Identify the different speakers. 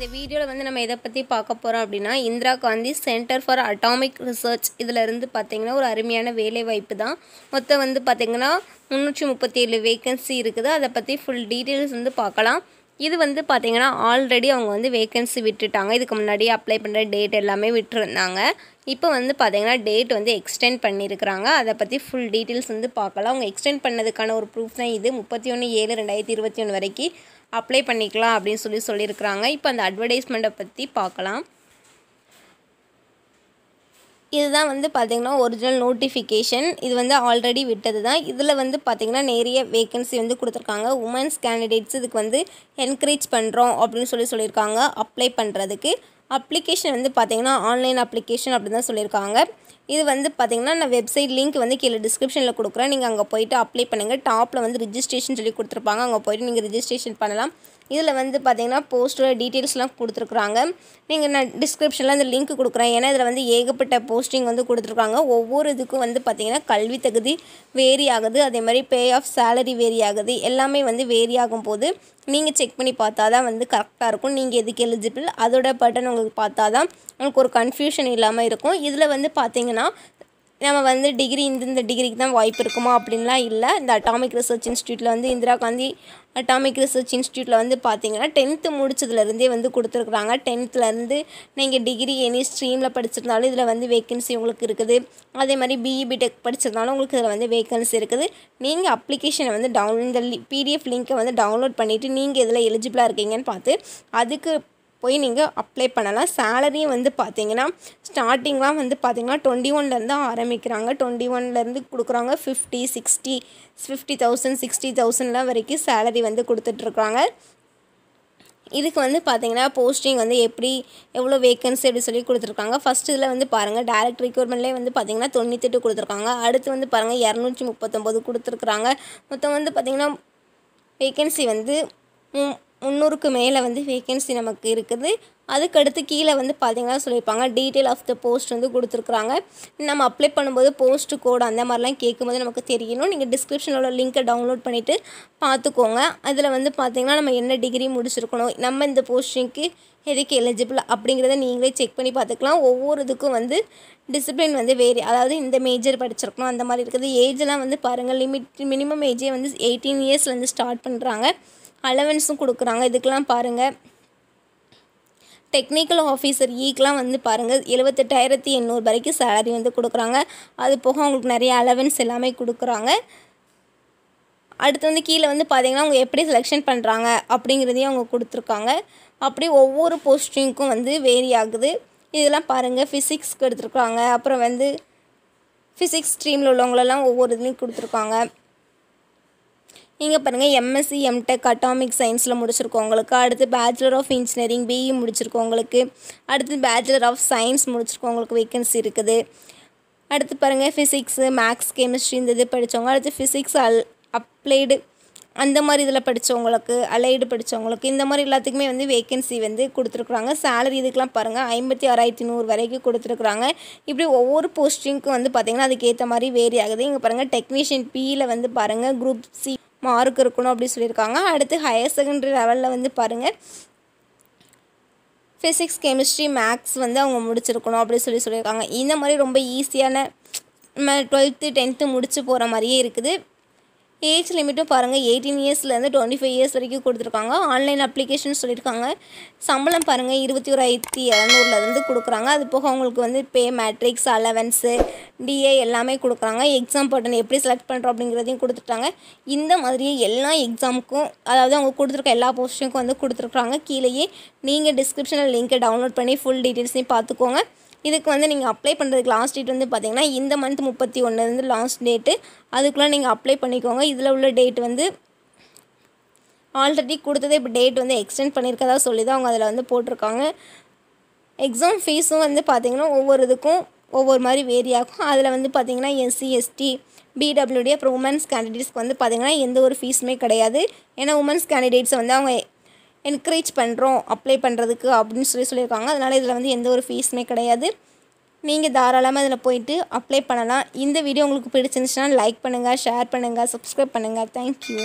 Speaker 1: இந்த வீடியோவில் வந்து நம்ம எதை பற்றி பார்க்க போகிறோம் அப்படின்னா Indira Gandhi Centre for Atomic Research இதிலிருந்து பார்த்திங்கன்னா ஒரு அருமையான வேலை வாய்ப்பு தான் மொத்தம் வந்து பார்த்திங்கன்னா முந்நூற்றி முப்பத்தி ஏழு வேக்கன்சி இருக்குது அதை பற்றி ஃபுல் டீட்டெயில்ஸ் வந்து பார்க்கலாம் இது வந்து பார்த்திங்கன்னா ஆல்ரெடி அவங்க வந்து வேகன்சி விட்டுட்டாங்க இதுக்கு முன்னாடி அப்ளை பண்ணுற டேட் எல்லாமே விட்டுருந்தாங்க இப்போ வந்து பார்த்திங்கன்னா டேட் வந்து எக்ஸ்டெண்ட் பண்ணியிருக்கிறாங்க அதை பற்றி ஃபுல் டீட்டெயில்ஸ் வந்து பார்க்கலாம் அவங்க எக்ஸ்டெண்ட் பண்ணதுக்கான ஒரு ப்ரூஃப் தான் இது முப்பத்தி ஒன்று ஏழு ரெண்டாயிரத்தி இருபத்தி ஒன்று வரைக்கும் அப்ளை பண்ணிக்கலாம் அப்படின்னு சொல்லி சொல்லியிருக்கிறாங்க இப்போ அந்த அட்வர்டைஸ்மெண்ட்டை பற்றி பார்க்கலாம் இதுதான் வந்து பார்த்திங்கன்னா ஒரிஜினல் நோட்டிஃபிகேஷன் இது வந்து ஆல்ரெடி விட்டது தான் இதில் வந்து பார்த்திங்கன்னா நிறைய வேகன்சி வந்து கொடுத்துருக்காங்க உமன்ஸ் கேண்டிடேட்ஸ் இதுக்கு வந்து என்கரேஜ் பண்ணுறோம் அப்படின்னு சொல்லி சொல்லியிருக்காங்க அப்ளை பண்ணுறதுக்கு அப்ளிகேஷன் வந்து பார்த்திங்கன்னா ஆன்லைன் அப்ளிகேஷன் அப்படின்னு தான் சொல்லியிருக்காங்க இது வந்து பார்த்திங்கன்னா நான் வெப்சைட் லிங்க் வந்து கீழே டிஸ்கிரிப்ஷனில் கொடுக்குறேன் நீங்கள் அங்கே போய்ட்டு அப்ளை பண்ணுங்கள் டாப்பில் வந்து ரிஜிஸ்ட்ரேஷன் சொல்லி கொடுத்துருப்பாங்க அங்கே போய்ட்டு நீங்கள் ரிஜிஸ்ட்ரேஷன் பண்ணலாம் இதில் வந்து பார்த்திங்கன்னா போஸ்ட்டோட டீட்டெயில்ஸ்லாம் கொடுத்துருக்குறாங்க நீங்கள் நான் டிஸ்கிரிப்ஷனில் அந்த லிங்க் கொடுக்குறேன் ஏன்னா இதில் வந்து ஏகப்பட்ட போஸ்டிங் வந்து கொடுத்துருக்காங்க ஒவ்வொரு இதுக்கும் வந்து பார்த்திங்கன்னா கல்வி தகுதி வேரி ஆகுது அதே மாதிரி பே ஆஃப் சேலரி வேரி ஆகுது எல்லாமே வந்து வேரி ஆகும் போது நீங்கள் செக் பண்ணி பார்த்தா தான் வந்து கரெக்டாக இருக்கும் நீங்கள் எதுக்கு எலிஜிபிள் அதோட பட்டன் உங்களுக்கு பார்த்தா தான் உங்களுக்கு ஒரு கன்ஃபியூஷன் இல்லாமல் இருக்கும் இதில் வந்து பார்த்திங்கன்னா நம்ம வந்து டிகிரி இந்தந்த டிகிரிக்கு தான் வாய்ப்பு இருக்குமா அப்படின்லாம் இல்லை இந்த அட்டாமிக் ரிசர்ச் இன்ஸ்டியூட்டில் வந்து இந்திரா காந்தி அட்டாமிக் ரிசர்ச் இன்ஸ்டியூட்டில் வந்து பார்த்தீங்கன்னா டென்த்து முடிச்சதுலேருந்தே வந்து கொடுத்துருக்குறாங்க டென்த்துலேருந்து நீங்கள் டிகிரி எனி ஸ்ட்ரீமில் படிச்சிருந்தாலும் இதில் வந்து வேக்கன்சி உங்களுக்கு இருக்குது அதே மாதிரி பிஇ பிடெக் e படிச்சிருந்தாலும் உங்களுக்கு இதில் வந்து வேக்கன்சி இருக்குது நீங்கள் அப்ளிகேஷனை வந்து டவுன் இந்த பிடிஎஃப் லிங்க்கை வந்து டவுன்லோட் பண்ணிவிட்டு நீங்கள் இதில் எலிஜிபிளாக இருக்கீங்கன்னு பார்த்து அதுக்கு போய் நீங்கள் அப்ளை பண்ணலாம் சேலரியும் வந்து பார்த்தீங்கன்னா ஸ்டார்டிங்லாம் வந்து பார்த்தீங்கன்னா டுவெண்ட்டி ஒன்லேருந்து ஆரம்பிக்கிறாங்க டுவெண்ட்டி ஒன்லேருந்து கொடுக்குறாங்க fifty sixty fifty thousand sixty தௌசண்ட்லாம் வரைக்கும் சேலரி வந்து கொடுத்துட்ருக்குறாங்க இதுக்கு வந்து பார்த்தீங்கன்னா போஸ்டிங் வந்து எப்படி எவ்வளோ வேக்கன்சி அப்படி சொல்லி கொடுத்துருக்காங்க ஃபஸ்ட் இதில் வந்து பாருங்கள் டேரக்ட் ரிக்யூர்மெண்ட்லேயே வந்து பார்த்திங்கன்னா தொண்ணூத்தெட்டு கொடுத்துருக்காங்க அடுத்து வந்து பாருங்கள் இரநூற்றி முப்பத்தொம்போது கொடுத்துருக்குறாங்க மொத்தம் வந்து பார்த்திங்கன்னா வேக்கன்சி வந்து முந்நூறுக்கு மேலே வந்து வேக்கன்சி நமக்கு இருக்குது அதுக்கடுத்து கீழே வந்து பார்த்திங்கன்னா சொல்லியிருப்பாங்க டீட்டெயில் ஆஃப் த போஸ்ட் வந்து கொடுத்துருக்குறாங்க நம்ம அப்ளை பண்ணும்போது போஸ்ட் கோடு அந்த மாதிரிலாம் கேட்கும்போது நமக்கு தெரியணும் நீங்கள் டிஸ்கிரிப்ஷனோட லிங்க்கை டவுன்லோட் பண்ணிவிட்டு பார்த்துக்கோங்க அதில் வந்து பார்த்திங்கன்னா நம்ம என்ன டிகிரி முடிச்சிருக்கணும் நம்ம இந்த போஸ்டிங்க்கு எதுக்கு எலிஜிபிள் அப்படிங்கிறத நீங்களே செக் பண்ணி பார்த்துக்கலாம் ஒவ்வொரு இதுக்கும் வந்து டிசிப்ளின் வந்து வேறு அதாவது இந்த மேஜர் படிச்சிருக்கணும் அந்த மாதிரி இருக்குது ஏஜ்லாம் வந்து பாருங்கள் லிமிட் மினிமம் ஏஜே வந்து எயிட்டீன் இயர்ஸ்லேருந்து ஸ்டார்ட் பண்ணுறாங்க அலவன்ஸும் கொடுக்குறாங்க இதுக்கெலாம் பாருங்கள் டெக்னிக்கல் ஆஃபீஸர் ஈக்கெலாம் வந்து பாருங்கள் எழுபத்தெட்டாயிரத்தி எண்ணூறு வரைக்கும் சேலரி வந்து கொடுக்குறாங்க அது போக அவங்களுக்கு நிறைய அலவன்ஸ் எல்லாமே கொடுக்குறாங்க அடுத்து வந்து கீழே வந்து பார்த்திங்கன்னா அவங்க எப்படி செலெக்ஷன் பண்ணுறாங்க அப்படிங்கிறதையும் அவங்க கொடுத்துருக்காங்க அப்படி ஒவ்வொரு போஸ்டிங்க்கும் வந்து வேரி ஆகுது இதெல்லாம் பாருங்கள் ஃபிசிக்ஸ்க்கு எடுத்துருக்காங்க அப்புறம் வந்து ஃபிசிக்ஸ் ஸ்ட்ரீமில் உள்ளவங்களெல்லாம் ஒவ்வொரு இதுலேயும் கொடுத்துருக்காங்க இங்கே பாருங்கள் எம்எஸ்சி எம்டெக் அட்டாமிக் சயின்ஸில் முடிச்சிருக்கவங்களுக்கு அடுத்து bachelor of engineering BE e முடிச்சிருக்கவங்களுக்கு அடுத்து பேச்சுலர் ஆஃப் சயின்ஸ் முடிச்சிருக்கவங்களுக்கு வேக்கன்சி இருக்குது அடுத்து பாருங்கள் ஃபிசிக்ஸு மேக்ஸ் கெமிஸ்ட்ரி இந்த இது படித்தவங்க அடுத்து ஃபிசிக்ஸ் அல் அப்ளைடு அந்த மாதிரி இதில் படித்தவங்களுக்கு அலைடு படித்தவங்களுக்கு இந்த மாதிரி எல்லாத்துக்குமே வந்து வேக்கன்சி வந்து கொடுத்துருக்குறாங்க சேலரி இதுக்கெலாம் பாருங்கள் ஐம்பத்தி ஆறாயிரத்தி நூறு வரைக்கும் கொடுத்துருக்குறாங்க இப்படி ஒவ்வொரு போஸ்டிங்க்கும் வந்து பார்த்திங்கன்னா அதுக்கேற்ற மாதிரி வேரி ஆகுது இங்கே பாருங்கள் டெக்னீஷியன் பியில் வந்து பாருங்கள் குரூப் சி மார்க் இருக்கணும் அப்படின்னு சொல்லியிருக்காங்க அடுத்து ஹையர் செகண்டரி லெவலில் வந்து பாருங்கள் ஃபிசிக்ஸ் கெமிஸ்ட்ரி மேக்ஸ் வந்து அவங்க முடிச்சிருக்கணும் அப்படின்னு சொல்லி சொல்லியிருக்காங்க இந்த மாதிரி ரொம்ப ஈஸியான நம்ம டுவெல்த்து டென்த்து முடிச்சு போகிற மாதிரியே இருக்குது ஏஜ் லிமிட்டும் பாருங்கள் எயிட்டீன் இயர்ஸ்லேருந்து டுவெண்ட்டி ஃபைவ் இயர்ஸ் வரைக்கும் கொடுத்துருக்காங்க ஆன்லைன் அப்ளிகேஷன் சொல்லியிருக்காங்க சம்பளம் பாருங்கள் இருபத்தி ஓராயிரத்தி இரநூறுலேருந்து கொடுக்குறாங்க அது போக அவங்களுக்கு வந்து பே மேட்ரிக்ஸ் அலவன்ஸு டிஏ எல்லாமே கொடுக்குறாங்க எக்ஸாம் பட்டன் எப்படி செலக்ட் பண்ணுறோம் அப்படிங்கிறதையும் கொடுத்துட்டாங்க இந்த மாதிரியே எல்லா எக்ஸாமுக்கும் அதாவது அவங்க கொடுத்துருக்க எல்லா போஸ்டிங்க்கும் வந்து கொடுத்துருக்குறாங்க கீழேயே நீங்கள் டிஸ்கிரிப்ஷனில் லிங்க்கை டவுன்லோட் பண்ணி ஃபுல் டீட்டெயில்ஸையும் பார்த்துக்கோங்க இதுக்கு வந்து நீங்கள் அப்ளை பண்ணுறதுக்கு லாஸ்ட் டேட் வந்து பார்த்திங்கன்னா இந்த மந்த் முப்பத்தி ஒன்றுலேருந்து லாஸ்ட் டேட்டு அதுக்குள்ளே நீங்கள் அப்ளை பண்ணிக்கோங்க இதில் உள்ள டேட் வந்து ஆல்ரெடி கொடுத்ததே இப்போ டேட் வந்து எக்ஸ்டெண்ட் பண்ணியிருக்கதா சொல்லி தான் அவங்க அதில் வந்து போட்டிருக்காங்க எக்ஸாம் ஃபீஸும் வந்து பார்த்திங்கன்னா ஒவ்வொரு இதுக்கும் ஒவ்வொரு மாதிரி வேரி ஆகும் அதில் வந்து பார்த்திங்கன்னா எஸ்சி எஸ்டி பிடபிள்யூடி அப்புறம் உமன்ஸ் கேண்டிடேட்ஸ்க்கு வந்து பார்த்திங்கன்னா எந்த ஒரு ஃபீஸுமே கிடையாது ஏன்னா உமன்ஸ் கேண்டிடேட்ஸை வந்து அவங்க என்கரேஜ் பண்ணுறோம் அப்ளை பண்ணுறதுக்கு அப்படின்னு சொல்லி சொல்லியிருக்காங்க அதனால் இதில் வந்து எந்த ஒரு ஃபீஸுமே கிடையாது நீங்கள் தாராளமாக இதில் போயிட்டு அப்ளை பண்ணலாம் இந்த வீடியோ உங்களுக்கு பிடிச்சிருந்துச்சுன்னா லைக் பண்ணுங்கள் ஷேர் பண்ணுங்கள் சப்ஸ்கிரைப் பண்ணுங்கள் தேங்க்யூ